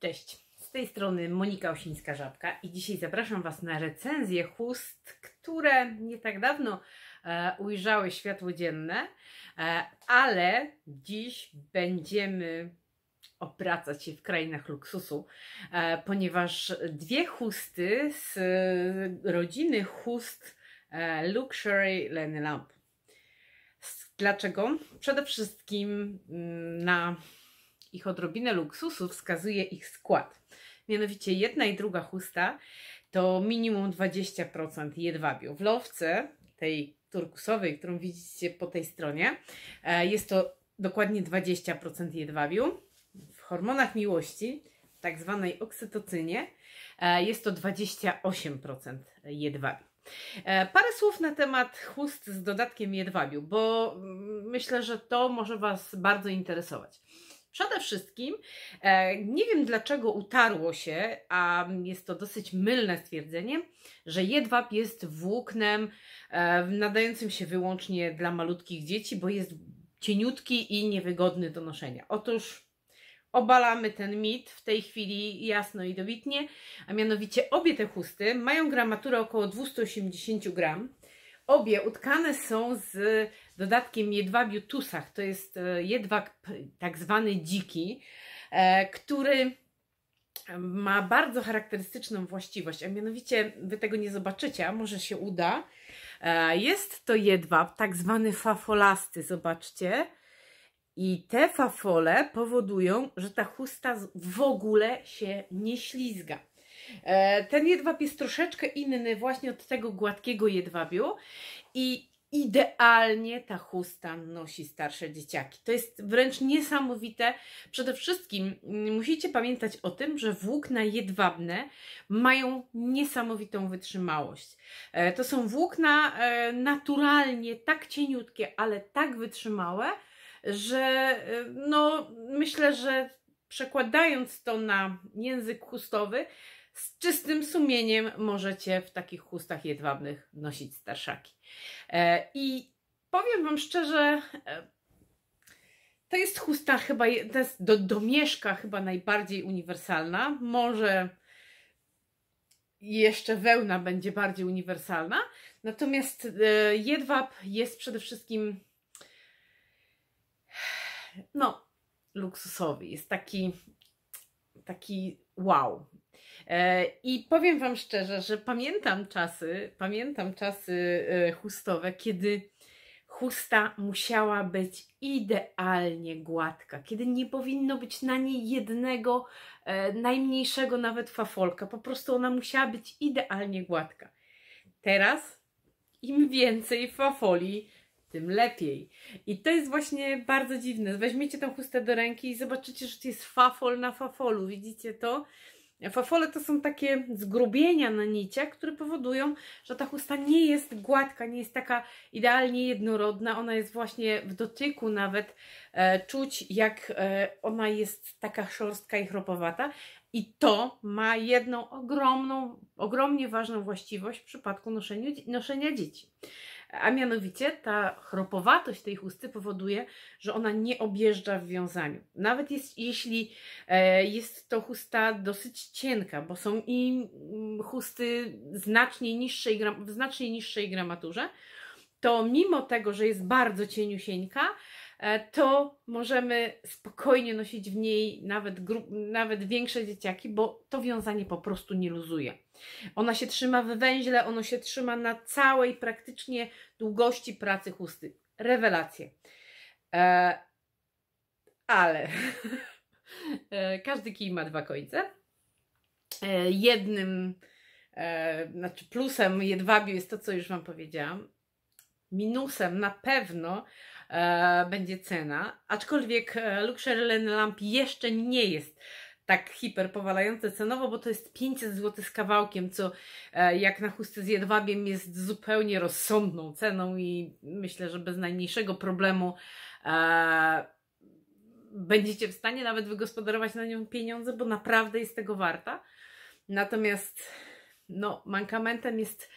Cześć, z tej strony Monika Osińska-Żabka i dzisiaj zapraszam Was na recenzję chust, które nie tak dawno e, ujrzały światło dzienne, e, ale dziś będziemy opracać się w krainach luksusu, e, ponieważ dwie chusty z rodziny chust e, Luxury Lenny Lamp. Dlaczego? Przede wszystkim mm, na ich odrobinę luksusu wskazuje ich skład. Mianowicie jedna i druga chusta to minimum 20% jedwabiu. W lowce, tej turkusowej, którą widzicie po tej stronie, e, jest to dokładnie 20% jedwabiu. W hormonach miłości, tak zwanej oksytocynie, e, jest to 28% jedwabiu. E, parę słów na temat chust z dodatkiem jedwabiu, bo mm, myślę, że to może Was bardzo interesować. Przede wszystkim, e, nie wiem dlaczego utarło się, a jest to dosyć mylne stwierdzenie, że jedwab jest włóknem e, nadającym się wyłącznie dla malutkich dzieci, bo jest cieniutki i niewygodny do noszenia. Otóż obalamy ten mit w tej chwili jasno i dobitnie, a mianowicie obie te chusty mają gramaturę około 280 gram. Obie utkane są z dodatkiem jedwabiu tusach. To jest e, jedwab tak zwany dziki, e, który ma bardzo charakterystyczną właściwość, a mianowicie Wy tego nie zobaczycie, a może się uda. E, jest to jedwab tak zwany fafolasty, zobaczcie. I te fafole powodują, że ta chusta w ogóle się nie ślizga. Ten jedwab jest troszeczkę inny właśnie od tego gładkiego jedwabiu i idealnie ta chusta nosi starsze dzieciaki. To jest wręcz niesamowite. Przede wszystkim mm, musicie pamiętać o tym, że włókna jedwabne mają niesamowitą wytrzymałość. E, to są włókna e, naturalnie tak cieniutkie, ale tak wytrzymałe, że e, no, myślę, że przekładając to na język chustowy, z czystym sumieniem możecie w takich chustach jedwabnych nosić starszaki. E, I powiem Wam szczerze, e, to jest chusta chyba, to jest do, mieszka chyba najbardziej uniwersalna. Może jeszcze wełna będzie bardziej uniwersalna. Natomiast e, jedwab jest przede wszystkim no, luksusowy. Jest taki, taki wow. E, I powiem Wam szczerze, że pamiętam czasy, pamiętam czasy e, chustowe, kiedy chusta musiała być idealnie gładka, kiedy nie powinno być na niej jednego, e, najmniejszego nawet fafolka, po prostu ona musiała być idealnie gładka. Teraz im więcej fafoli, tym lepiej. I to jest właśnie bardzo dziwne. Weźmiecie tą chustę do ręki i zobaczycie, że to jest fafol na fafolu. Widzicie to? Fafole to są takie zgrubienia na niciach, które powodują, że ta chusta nie jest gładka, nie jest taka idealnie jednorodna. Ona jest właśnie w dotyku nawet e, czuć, jak e, ona jest taka szorstka i chropowata, i to ma jedną ogromną, ogromnie ważną właściwość w przypadku noszenia dzieci. A mianowicie ta chropowatość tej chusty powoduje, że ona nie objeżdża w wiązaniu. Nawet jest, jeśli e, jest to chusta dosyć cienka, bo są i mm, chusty znacznie niższej, w znacznie niższej gramaturze, to mimo tego, że jest bardzo cieniusieńka, E, to możemy spokojnie nosić w niej nawet, nawet większe dzieciaki, bo to wiązanie po prostu nie luzuje. Ona się trzyma w węźle, ono się trzyma na całej praktycznie długości pracy chusty. Rewelacje. E, ale e, każdy kij ma dwa końce. E, jednym, e, znaczy plusem jedwabiu jest to, co już Wam powiedziałam, minusem na pewno e, będzie cena, aczkolwiek e, Luxury Len Lamp jeszcze nie jest tak hiperpowalające cenowo, bo to jest 500 zł z kawałkiem, co e, jak na chustę z jedwabiem jest zupełnie rozsądną ceną i myślę, że bez najmniejszego problemu e, będziecie w stanie nawet wygospodarować na nią pieniądze, bo naprawdę jest tego warta. Natomiast no, mankamentem jest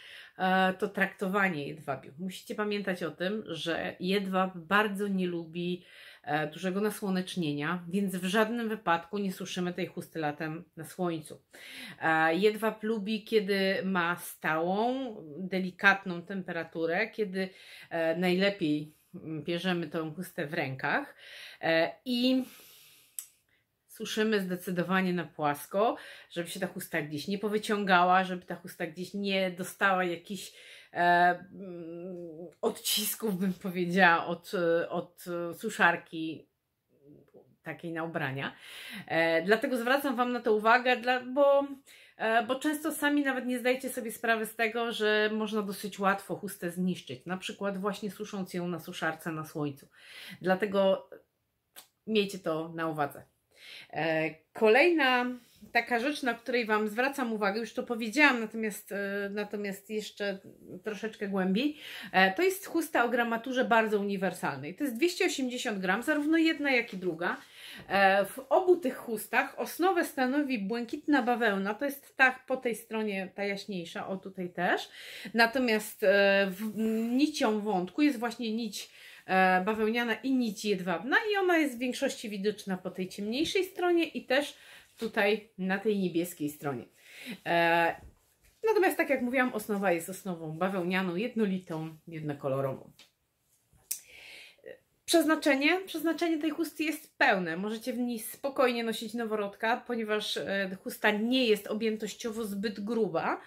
E, to traktowanie jedwabiu. Musicie pamiętać o tym, że jedwab bardzo nie lubi e, dużego nasłonecznienia, więc w żadnym wypadku nie suszymy tej chusty latem na słońcu. E, jedwab lubi, kiedy ma stałą, delikatną temperaturę, kiedy najlepiej mm, bierzemy tą chustę w rękach i suszymy zdecydowanie na płasko, żeby się ta chusta gdzieś nie powyciągała, żeby ta chusta gdzieś nie dostała jakichś e, mm, odcisków, bym powiedziała, od, od suszarki takiej na ubrania. E, dlatego zwracam Wam na to uwagę, dla, bo, e, bo często sami nawet nie zdajecie sobie sprawy z tego, że można dosyć łatwo chustę zniszczyć, na przykład właśnie susząc ją na suszarce na słońcu. Dlatego miejcie to na uwadze. E, kolejna taka rzecz, na której Wam zwracam uwagę, już to powiedziałam, natomiast, e, natomiast jeszcze troszeczkę głębiej, e, to jest chusta o gramaturze bardzo uniwersalnej. To jest 280 gram, zarówno jedna, jak i druga. W obu tych chustach osnowę stanowi błękitna bawełna, to jest ta po tej stronie, ta jaśniejsza, o tutaj też. Natomiast nicią wątku jest właśnie nić E, bawełniana i nić jedwabna i ona jest w większości widoczna po tej ciemniejszej stronie i też tutaj na tej niebieskiej stronie. E, natomiast tak jak mówiłam, osnowa jest osnową bawełnianą, jednolitą, jednokolorową. Przeznaczenie, przeznaczenie tej chusty jest pełne. Możecie w niej spokojnie nosić noworodka, ponieważ e, chusta nie jest objętościowo zbyt gruba.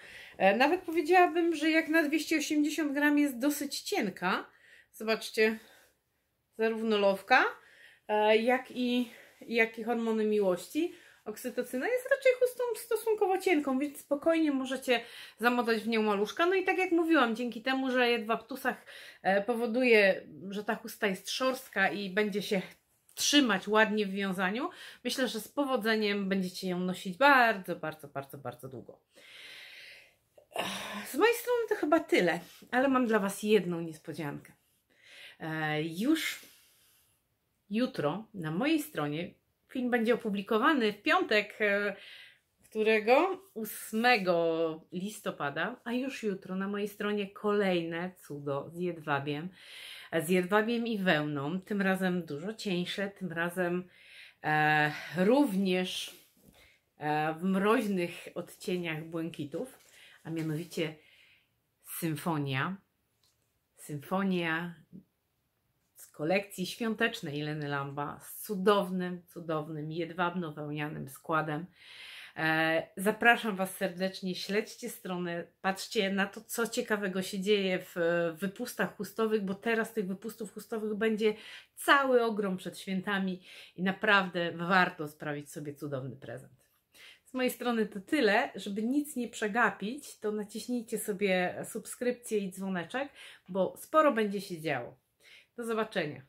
Nawet powiedziałabym, że jak na 280 gram jest dosyć cienka, Zobaczcie, zarówno lowka, e, jak i, jak i hormony miłości. Oksytocyna jest raczej chustą stosunkowo cienką, więc spokojnie możecie zamotać w nią maluszka. No i tak jak mówiłam, dzięki temu, że jedwa w tusach e, powoduje, że ta chusta jest szorstka i będzie się trzymać ładnie w wiązaniu, myślę, że z powodzeniem będziecie ją nosić bardzo, bardzo, bardzo, bardzo długo. Z mojej strony to chyba tyle, ale mam dla Was jedną niespodziankę. E, już jutro na mojej stronie film będzie opublikowany w piątek, e, którego 8 listopada, a już jutro na mojej stronie kolejne cudo z jedwabiem, e, z jedwabiem i wełną, tym razem dużo cieńsze, tym razem e, również e, w mroźnych odcieniach błękitów, a mianowicie symfonia, symfonia kolekcji świątecznej Leny Lamba z cudownym, cudownym, jedwabno wełnianym składem. E, zapraszam Was serdecznie, śledźcie stronę, patrzcie na to, co ciekawego się dzieje w wypustach chustowych, bo teraz tych wypustów chustowych będzie cały ogrom przed świętami i naprawdę warto sprawić sobie cudowny prezent. Z mojej strony to tyle. Żeby nic nie przegapić, to naciśnijcie sobie subskrypcję i dzwoneczek, bo sporo będzie się działo. Do zobaczenia.